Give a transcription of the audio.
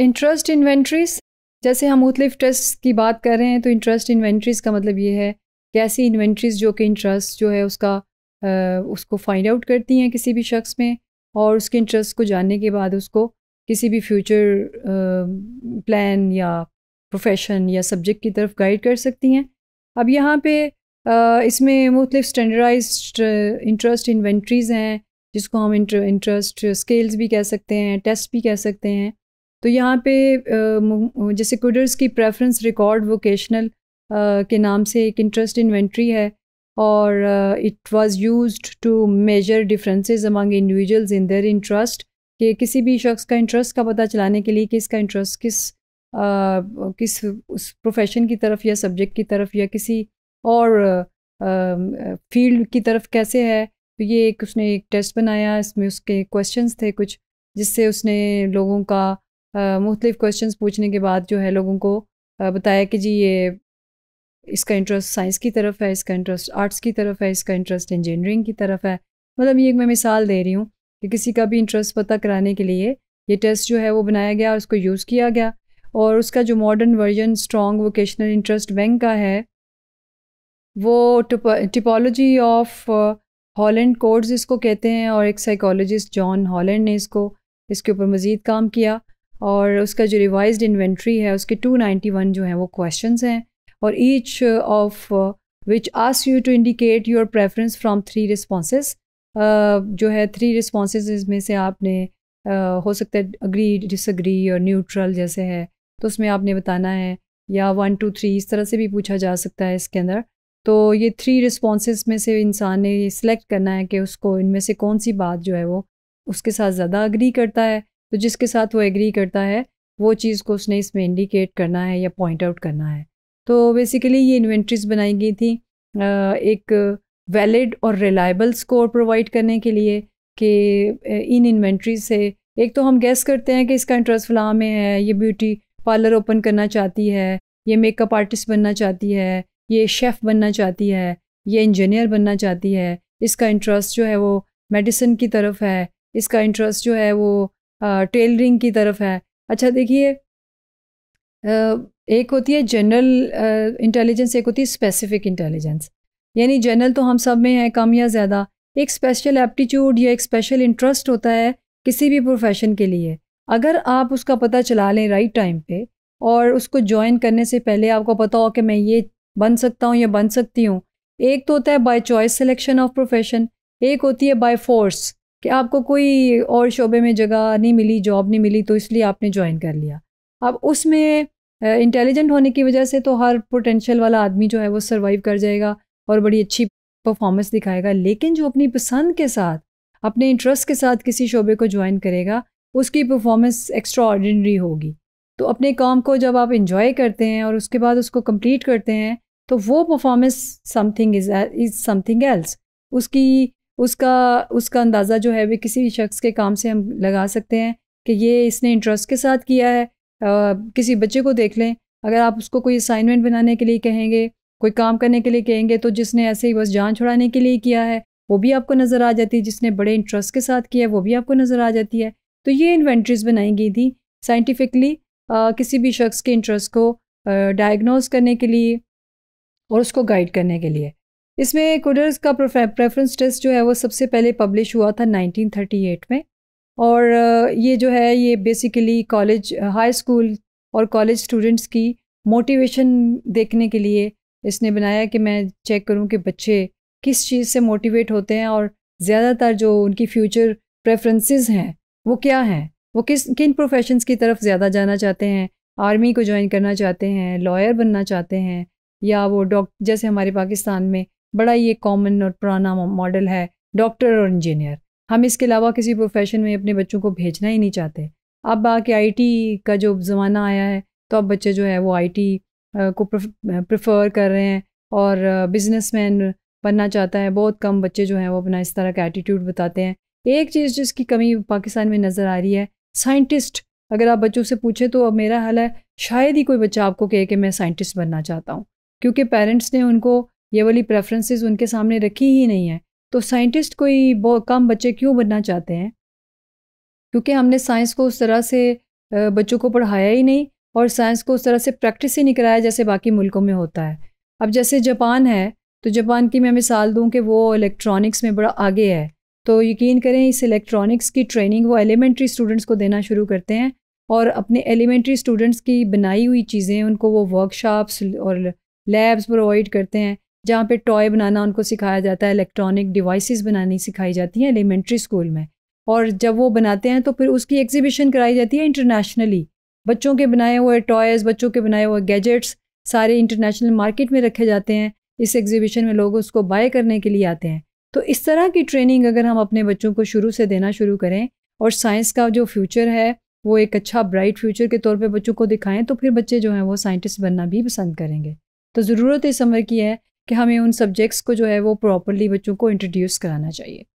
interest inventories जैसे हम मुख्तलिफ ट्रस्ट की बात कर रहे हैं तो इंटरेस्ट इन्वेंट्रीज का मतलब ये है कि ऐसी इन्वेंट्रीज जो कि इंटरेस्ट जो है उसका आ, उसको फाइंड आउट करती हैं किसी भी शख्स में और उसके इंटरेस्ट को जानने के बाद उसको किसी भी फ्यूचर प्लान या प्रोफेशन या सब्जेक्ट की तरफ गाइड कर सकती हैं अब यहाँ पे इसमें मुख्तलिफ स्टैंडर्डाइज इंटरेस्ट इन्वेंट्रीज़ हैं जिसको हम इंटरेस्ट स्केल्स भी कह सकते हैं टेस्ट भी कह सकते हैं तो यहाँ पे जैसे कुडर्स की प्रेफरेंस रिकॉर्ड वोकेशनल के नाम से एक इंटरेस्ट इन्वेंट्री है और it was used to measure differences among individuals in their interest कि किसी भी शख्स का इंटरेस्ट का पता चलाने के लिए कि इसका इंटरेस्ट किस आ, किस उस प्रोफेशन की तरफ या सब्जेक्ट की तरफ या किसी और फील्ड की तरफ कैसे है तो ये एक उसने एक टेस्ट बनाया इसमें उसके क्वेश्चंस थे कुछ जिससे उसने लोगों का मुख्तलिफ क्वेश्चंस पूछने के बाद जो है लोगों को बताया कि जी ये इसका इंटरेस्ट साइंस की तरफ है इसका इंटरेस्ट आर्ट्स की तरफ है इसका इंटरेस्ट इंजीनियरिंग की तरफ है मतलब ये एक मैं मिसाल दे रही हूँ कि किसी का भी इंटरेस्ट पता कराने के लिए ये टेस्ट जो है वो बनाया गया और उसको यूज़ किया गया और उसका जो modern version strong vocational interest bank का है वो टिपोलॉजी ऑफ हॉलैंड कोड्स इसको कहते हैं और एक साइकोलॉजिस्ट जॉन हॉलैंड ने इसको इसके ऊपर मज़ीद काम किया और उसका जो रिवाइज इन्वेंट्री है उसके 291 जो हैं वो क्वेश्चन हैं और each of which ask you to indicate your preference from three response जो है थ्री रिस्पॉन्स में से आपने uh, हो सकता है अग्री डिसग्री और न्यूट्रल जैसे है तो उसमें आपने बताना है या वन टू थ्री इस तरह से भी पूछा जा सकता है इसके अंदर तो ये थ्री रिस्पॉन्स में से इंसान ने सिलेक्ट करना है कि उसको इनमें से कौन सी बात जो है वो उसके साथ ज़्यादा अग्री करता है तो जिसके साथ वो एग्री करता है वो चीज़ को उसने इसमें इंडिकेट करना है या पॉइंट आउट करना है तो बेसिकली ये इन्वेंट्रीज बनाई गई थी एक वैलिड और रिलायबल स्कोर प्रोवाइड करने के लिए कि इन इन्वेंट्रीज से एक तो हम गैस करते हैं कि इसका इंटरेस्ट फलां में है ये ब्यूटी पार्लर ओपन करना चाहती है ये मेकअप आर्टिस्ट बनना चाहती है ये शेफ़ बनना चाहती है ये इंजीनियर बनना चाहती है इसका इंटरेस्ट जो है वो मेडिसिन की तरफ है इसका इंटरेस्ट जो है वो टेलरिंग की तरफ है अच्छा देखिए एक होती है जनरल इंटेलिजेंस एक होती है स्पेसिफिक इंटेलिजेंस यानी जनरल तो हम सब में है कम या ज़्यादा एक स्पेशल एप्टीट्यूड या एक स्पेशल इंटरेस्ट होता है किसी भी प्रोफेशन के लिए अगर आप उसका पता चला लें राइट टाइम पे और उसको ज्वाइन करने से पहले आपको पता हो कि मैं ये बन सकता हूँ या बन सकती हूँ एक तो होता है by choice selection of profession एक होती है बाय फोर्स कि आपको कोई और शोबे में जगह नहीं मिली जॉब नहीं मिली तो इसलिए आपने ज्वाइन कर लिया अब उसमें इंटेलिजेंट होने की वजह से तो हर पोटेंशियल वाला आदमी जो है वो सर्वाइव कर जाएगा और बड़ी अच्छी परफॉर्मेंस दिखाएगा लेकिन जो अपनी पसंद के साथ अपने इंटरेस्ट के साथ किसी शोबे को ज्वाइन करेगा उसकी परफॉर्मेंस एक्स्ट्रा ऑर्डिनरी होगी तो अपने काम को जब आप इंजॉय करते हैं और उसके बाद उसको कंप्लीट करते हैं तो वो performance something is is something else उसकी उसका उसका अंदाज़ा जो है वे किसी भी शख्स के काम से हम लगा सकते हैं कि ये इसने इंटरेस्ट के साथ किया है आ, किसी बच्चे को देख लें अगर आप उसको कोई असाइनमेंट बनाने के लिए कहेंगे कोई काम करने के लिए कहेंगे तो जिसने ऐसे ही बस जान छुड़ाने के लिए किया है वो भी आपको नज़र आ जाती है जिसने बड़े इंटरेस्ट के साथ किया है वो भी आपको नज़र आ जाती है तो ये इन्वेंट्रीज बनाई गई थी साइंटिफिकली किसी भी शख्स के इंटरेस्ट को डायग्नोज करने के लिए और उसको गाइड करने के लिए इसमें कोडर्स का प्रेफरेंस टेस्ट जो है वो सबसे पहले पब्लिश हुआ था 1938 में और ये जो है ये बेसिकली कॉलेज हाई स्कूल और कॉलेज स्टूडेंट्स की मोटिवेशन देखने के लिए इसने बनाया कि मैं चेक करूं कि बच्चे किस चीज़ से मोटिवेट होते हैं और ज़्यादातर जो उनकी फ्यूचर प्रेफरेंसेस हैं वो क्या हैं वो किस किन प्रोफेशंस की तरफ ज़्यादा जाना चाहते हैं आर्मी को ज्वाइन करना चाहते हैं लॉयर बनना चाहते हैं या वो डॉक्टर जैसे हमारे पाकिस्तान में बड़ा ये कॉमन और पुराना मॉडल है डॉक्टर और इंजीनियर हम इसके अलावा किसी प्रोफेशन में अपने बच्चों को भेजना ही नहीं चाहते अब आके आईटी का जो ज़माना आया है तो अब बच्चे जो है वो आईटी को प्रेफर कर रहे हैं और बिजनेसमैन बनना चाहता है बहुत कम बच्चे जो हैं वो अपना इस तरह का एटीट्यूड बताते हैं एक चीज़ जिसकी कमी पाकिस्तान में नज़र आ रही है साइंटिस्ट अगर आप बच्चों से पूछें तो अब मेरा हाल है शायद ही कोई बच्चा आपको कहे कि मैं साइंटिस्ट बनना चाहता हूँ क्योंकि पेरेंट्स ने उनको ये वाली प्रेफरेंसेस उनके सामने रखी ही नहीं है तो साइंटिस्ट कोई कम बच्चे क्यों बनना चाहते हैं क्योंकि हमने साइंस को उस तरह से बच्चों को पढ़ाया ही नहीं और साइंस को उस तरह से प्रैक्टिस ही नहीं कराया जैसे बाकी मुल्कों में होता है अब जैसे जापान है तो जापान की मैं मिसाल दूँ कि वो इलेक्ट्रॉनिक्स में बड़ा आगे है तो यकीन करें इस इलेक्ट्रॉनिक्स की ट्रेनिंग वो एलिमेंट्री स्टूडेंट्स को देना शुरू करते हैं और अपने एलिमेंट्री स्टूडेंट्स की बनाई हुई चीज़ें उनको वो वर्कशॉप्स और लैब्स प्रोवाइड करते हैं जहाँ पे टॉय बनाना उनको सिखाया जाता है इलेक्ट्रॉनिक डिवाइसेस बनानी सिखाई जाती हैं एलिमेंट्री स्कूल में और जब वो बनाते हैं तो फिर उसकी एग्जीबिशन कराई जाती है इंटरनेशनली बच्चों के बनाए हुए टॉयज़ बच्चों के बनाए हुए गैजेट्स सारे इंटरनेशनल मार्केट में रखे जाते हैं इस एग्जीबिशन में लोग उसको बाय करने के लिए आते हैं तो इस तरह की ट्रेनिंग अगर हम अपने बच्चों को शुरू से देना शुरू करें और साइंस का जो फ्यूचर है वो एक अच्छा ब्राइट फ्यूचर के तौर पे बच्चों को दिखाएं तो फिर बच्चे जो हैं वो साइंटिस्ट बनना भी पसंद करेंगे तो ज़रूरत इस समय की है कि हमें उन सब्जेक्ट्स को जो है वो प्रॉपरली बच्चों को इंट्रोड्यूस कराना चाहिए